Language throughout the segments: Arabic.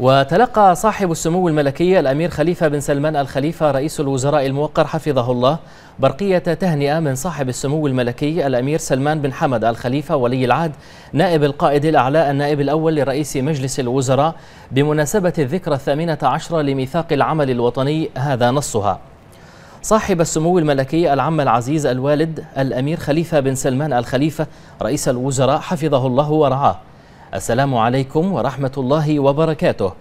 وتلقى صاحب السمو الملكي الأمير خليفة بن سلمان الخليفة رئيس الوزراء الموقر حفظه الله برقية تهنئة من صاحب السمو الملكي الأمير سلمان بن حمد الخليفة ولي العهد نائب القائد الأعلى النائب الأول لرئيس مجلس الوزراء بمناسبة الذكرى الثامنة عشرة لميثاق العمل الوطني هذا نصها صاحب السمو الملكي العم العزيز الوالد الأمير خليفة بن سلمان الخليفة رئيس الوزراء حفظه الله ورعاه السلام عليكم ورحمة الله وبركاته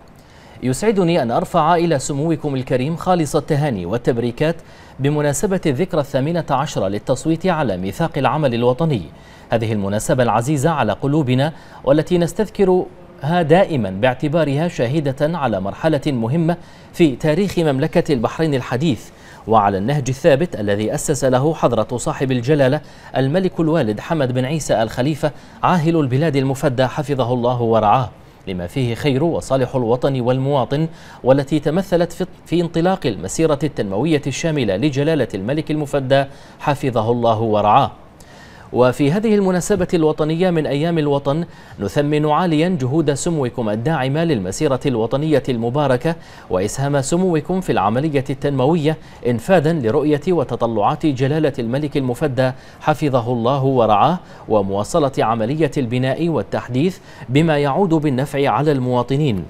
يسعدني أن أرفع إلى سموكم الكريم خالص التهاني والتبريكات بمناسبة الذكرى الثامنة عشرة للتصويت على ميثاق العمل الوطني هذه المناسبة العزيزة على قلوبنا والتي نستذكرها دائما باعتبارها شاهدة على مرحلة مهمة في تاريخ مملكة البحرين الحديث وعلى النهج الثابت الذي أسس له حضرة صاحب الجلالة الملك الوالد حمد بن عيسى الخليفة عاهل البلاد المفدى حفظه الله ورعاه لما فيه خير وصالح الوطن والمواطن والتي تمثلت في انطلاق المسيرة التنموية الشاملة لجلالة الملك المفدى حفظه الله ورعاه وفي هذه المناسبة الوطنية من أيام الوطن نثمن عاليا جهود سموكم الداعمة للمسيرة الوطنية المباركة وإسهام سموكم في العملية التنموية إنفاذا لرؤية وتطلعات جلالة الملك المفدى حفظه الله ورعاه ومواصلة عملية البناء والتحديث بما يعود بالنفع على المواطنين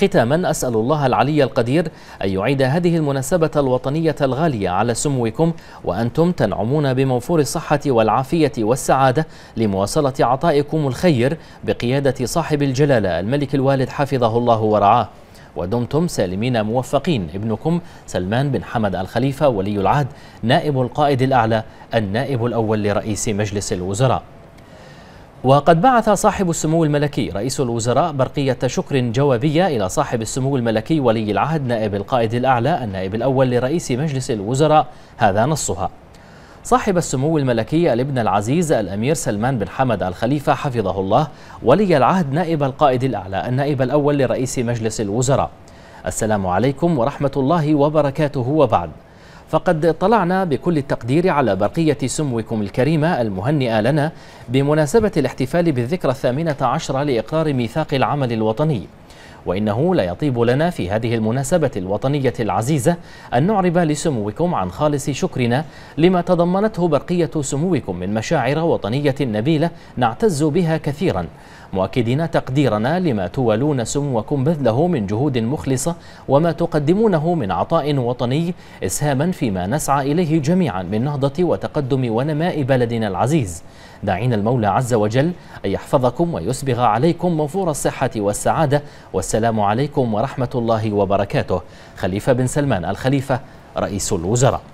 ختاما أسأل الله العلي القدير أن يعيد هذه المناسبة الوطنية الغالية على سموكم وأنتم تنعمون بموفور الصحة والعافية والسعادة لمواصلة عطائكم الخير بقيادة صاحب الجلالة الملك الوالد حفظه الله ورعاه ودمتم سالمين موفقين ابنكم سلمان بن حمد الخليفة ولي العهد نائب القائد الأعلى النائب الأول لرئيس مجلس الوزراء وقد بعث صاحب السمو الملكي رئيس الوزراء برقية شكر جوابية إلى صاحب السمو الملكي ولي العهد نائب القائد الأعلى النائب الأول لرئيس مجلس الوزراء هذا نصها صاحب السمو الملكي الابن العزيز الأمير سلمان بن حمد الخليفة حفظه الله ولي العهد نائب القائد الأعلى النائب الأول لرئيس مجلس الوزراء السلام عليكم ورحمة الله وبركاته وبعد فقد اطلعنا بكل التقدير على برقية سموكم الكريمة المهنئة لنا بمناسبة الاحتفال بالذكرى الثامنة عشرة لإقرار ميثاق العمل الوطني وإنه لا يطيب لنا في هذه المناسبة الوطنية العزيزة أن نعرب لسموكم عن خالص شكرنا لما تضمنته برقية سموكم من مشاعر وطنية نبيلة نعتز بها كثيرا مؤكدين تقديرنا لما تولون سموكم بذله من جهود مخلصة وما تقدمونه من عطاء وطني إسهاما فيما نسعى إليه جميعا من نهضة وتقدم ونماء بلدنا العزيز داعين المولى عز وجل أن يحفظكم ويسبغ عليكم موفور الصحة والسعادة والسعادة السلام عليكم ورحمة الله وبركاته خليفة بن سلمان الخليفة رئيس الوزراء